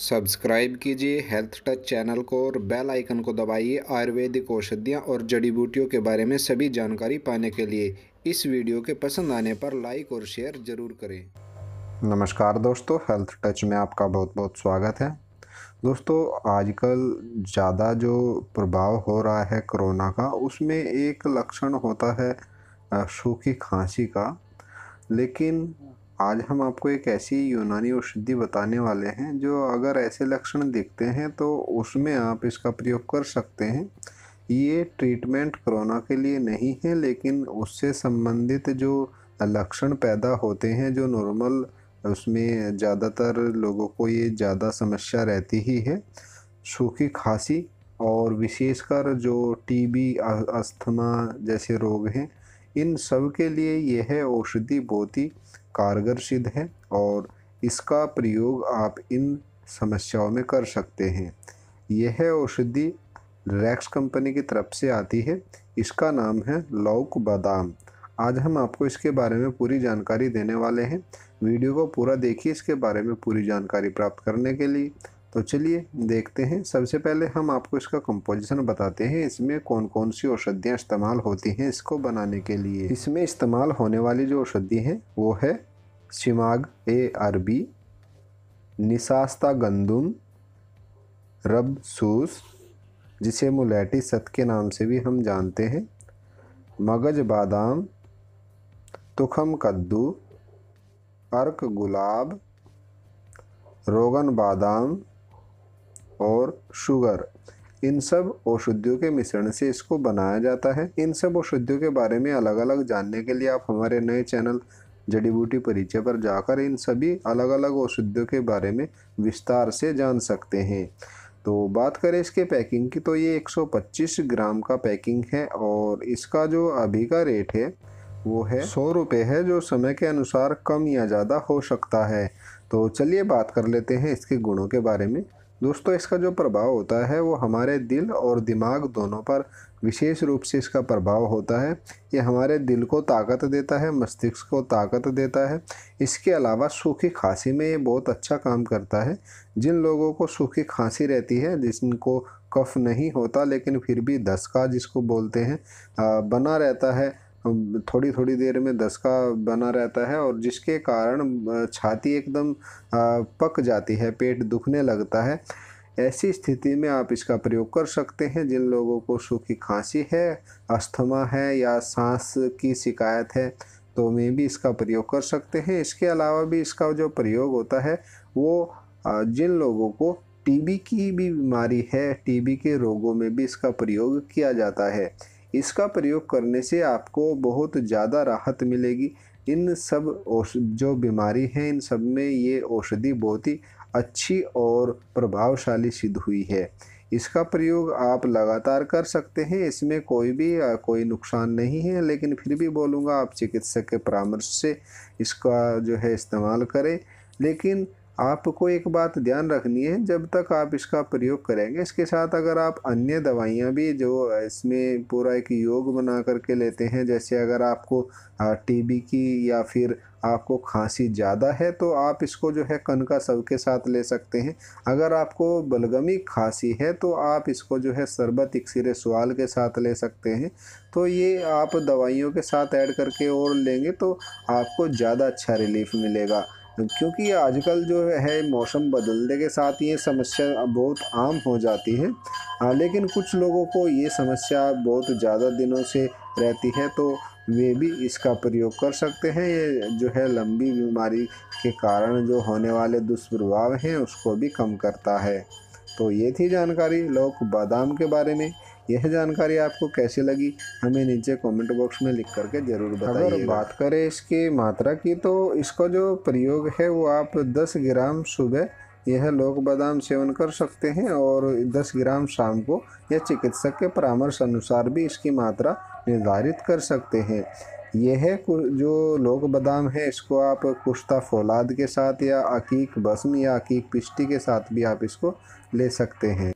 subscribe कीजिए health touch channel को और बेल आइकन को दबाइए आयुर्वेदिक औषधियाँ और जड़ी बूटियों के बारे में सभी जानकारी पाने के लिए इस वीडियो के पसंद आने पर लाइक और शेयर ज़रूर करें नमस्कार दोस्तों हेल्थ टच में आपका बहुत बहुत स्वागत है दोस्तों आजकल ज़्यादा जो प्रभाव हो रहा है कोरोना का उसमें एक लक्षण होता है सूखी खांसी का लेकिन आज हम आपको एक ऐसी यूनानी औषधि बताने वाले हैं जो अगर ऐसे लक्षण दिखते हैं तो उसमें आप इसका प्रयोग कर सकते हैं ये ट्रीटमेंट कोरोना के लिए नहीं है लेकिन उससे संबंधित जो लक्षण पैदा होते हैं जो नॉर्मल उसमें ज़्यादातर लोगों को ये ज़्यादा समस्या रहती ही है सूखी खांसी और विशेषकर जो टीबी अस्थमा जैसे रोग हैं इन सब के लिए यह औषधि बहुत ही कारगर सिद्ध है और इसका प्रयोग आप इन समस्याओं में कर सकते हैं यह औषधि रैक्स कंपनी की तरफ से आती है इसका नाम है लौक बादाम आज हम आपको इसके बारे में पूरी जानकारी देने वाले हैं वीडियो को पूरा देखिए इसके बारे में पूरी जानकारी प्राप्त करने के लिए तो चलिए देखते हैं सबसे पहले हम आपको इसका कंपोजिशन बताते हैं इसमें कौन कौन सी औषधियाँ इस्तेमाल होती हैं इसको बनाने के लिए इसमें इस्तेमाल होने वाली जो औषधि हैं वो है शिमाग ए अरबी निशास्ता गंदुम रब सूस जिसे मुलैटी सत के नाम से भी हम जानते हैं मगज बादाम तुखम कद्दू अर्क गुलाब रोगन बादाम और शुगर इन सब औषधियों के मिश्रण से इसको बनाया जाता है इन सब औषधियों के बारे में अलग अलग जानने के लिए आप हमारे नए चैनल जड़ी बूटी परिचय पर जाकर इन सभी अलग अलग औषधियों के बारे में विस्तार से जान सकते हैं तो बात करें इसके पैकिंग की तो ये 125 ग्राम का पैकिंग है और इसका जो अभी का रेट है वो है सौ रुपये है जो समय के अनुसार कम या ज़्यादा हो सकता है तो चलिए बात कर लेते हैं इसके गुणों के बारे में दोस्तों इसका जो प्रभाव होता है वो हमारे दिल और दिमाग दोनों पर विशेष रूप से इसका प्रभाव होता है ये हमारे दिल को ताकत देता है मस्तिष्क को ताकत देता है इसके अलावा सूखी खांसी में ये बहुत अच्छा काम करता है जिन लोगों को सूखी खांसी रहती है जिनको कफ नहीं होता लेकिन फिर भी का जिसको बोलते हैं बना रहता है थोड़ी थोड़ी देर में दस का बना रहता है और जिसके कारण छाती एकदम पक जाती है पेट दुखने लगता है ऐसी स्थिति में आप इसका प्रयोग कर सकते हैं जिन लोगों को सूखी खांसी है अस्थमा है या सांस की शिकायत है तो में भी इसका प्रयोग कर सकते हैं इसके अलावा भी इसका जो प्रयोग होता है वो जिन लोगों को टीबी की भी बीमारी है टीबी के रोगों में भी इसका प्रयोग किया जाता है इसका प्रयोग करने से आपको बहुत ज़्यादा राहत मिलेगी इन सब जो बीमारी हैं इन सब में ये औषधि बहुत ही अच्छी और प्रभावशाली सिद्ध हुई है इसका प्रयोग आप लगातार कर सकते हैं इसमें कोई भी कोई नुकसान नहीं है लेकिन फिर भी बोलूँगा आप चिकित्सक के परामर्श से इसका जो है इस्तेमाल करें लेकिन आपको एक बात ध्यान रखनी है जब तक आप इसका प्रयोग करेंगे इसके साथ अगर आप अन्य दवाइयाँ भी जो इसमें पूरा एक योग बना करके लेते हैं जैसे अगर आपको टीबी की या फिर आपको खांसी ज़्यादा है तो आप इसको जो है कन का सब के साथ ले सकते हैं अगर आपको बलगमी खांसी है तो आप इसको जो है शरबत इक्सर सवाल के साथ ले सकते हैं तो ये आप दवाइयों के साथ ऐड करके और लेंगे तो आपको ज़्यादा अच्छा रिलीफ मिलेगा क्योंकि आजकल जो है मौसम बदलने के साथ ये समस्या बहुत आम हो जाती है लेकिन कुछ लोगों को ये समस्या बहुत ज़्यादा दिनों से रहती है तो वे भी इसका प्रयोग कर सकते हैं ये जो है लंबी बीमारी के कारण जो होने वाले दुष्प्रभाव हैं उसको भी कम करता है तो ये थी जानकारी लोग बादाम के बारे में यह जानकारी आपको कैसी लगी हमें नीचे कमेंट बॉक्स में लिख करके ज़रूर बताइए अगर बात करें इसकी मात्रा की तो इसका जो प्रयोग है वो आप 10 ग्राम सुबह यह लोक बादाम सेवन कर सकते हैं और 10 ग्राम शाम को या चिकित्सक के परामर्श अनुसार भी इसकी मात्रा निर्धारित कर सकते हैं यह है जो लोक बादाम है इसको आप कुश्ता फौलाद के साथ या अकीक बसम या अकीक पिष्टी के साथ भी आप इसको ले सकते हैं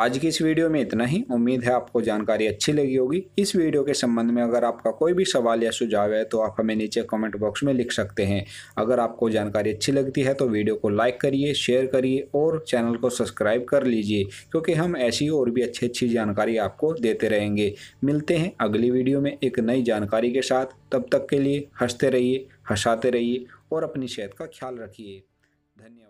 आज की इस वीडियो में इतना ही उम्मीद है आपको जानकारी अच्छी लगी होगी इस वीडियो के संबंध में अगर आपका कोई भी सवाल या सुझाव है तो आप हमें नीचे कमेंट बॉक्स में लिख सकते हैं अगर आपको जानकारी अच्छी लगती है तो वीडियो को लाइक करिए शेयर करिए और चैनल को सब्सक्राइब कर लीजिए क्योंकि हम ऐसी और भी अच्छी अच्छी जानकारी आपको देते रहेंगे मिलते हैं अगली वीडियो में एक नई जानकारी के साथ तब तक के लिए हंसते रहिए हंसाते रहिए और अपनी सेहत का ख्याल रखिए धन्यवाद